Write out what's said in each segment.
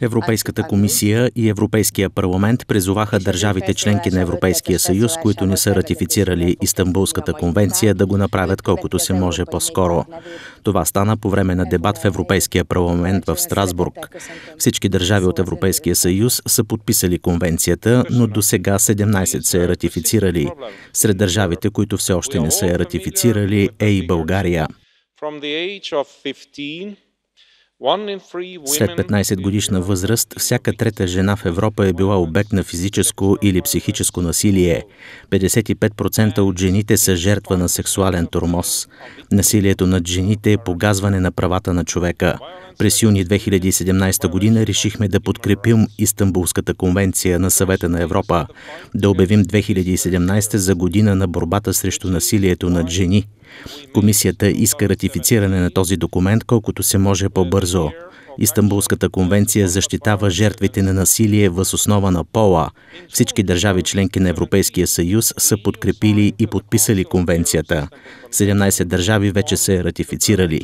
Европейската комисия и Европейския парламент призоваха държавите членки на Европейския съюз, които не са ратифицирали Истанбулската конвенция, да го направят колкото се може по-скоро. Това стана по време на дебат в Европейския парламент в Страсбург. Всички държави от Европейския съюз са подписали конвенцията, но до сега 17 са я ратифицирали. Сред държавите, които все още не са я ратифицирали, е и България. From the age of 15, след 15 годишна възраст, всяка трета жена в Европа е била обект на физическо или психическо насилие. 55% от жените са жертва на сексуален тормоз. Насилието над жените е погазване на правата на човека. През юни 2017 година решихме да подкрепим Истанбулската конвенция на Съвета на Европа, да обявим 2017 за година на борбата срещу насилието над жени – Комисията иска ратифициране на този документ колкото се може по-бързо. Истанбулската конвенция защитава жертвите на насилие въз основа на пола. Всички държави членки на Европейския съюз са подкрепили и подписали конвенцията. 17 държави вече се ратифицирали.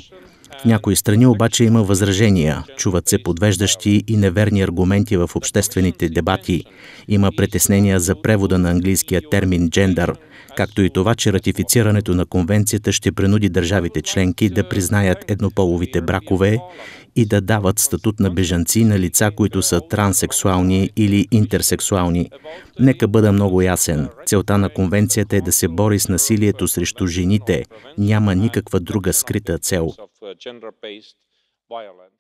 В някои страни обаче има възражения, чуват се подвеждащи и неверни аргументи в обществените дебати, има притеснения за превода на английския термин «джендър», както и това, че ратифицирането на конвенцията ще принуди държавите членки да признаят еднополовите бракове и да дават статут на бежанци на лица, които са транссексуални или интерсексуални. Нека бъда много ясен. Целта на конвенцията е да се бори с насилието срещу жените. Няма никаква друга скрита цел. gender based violence.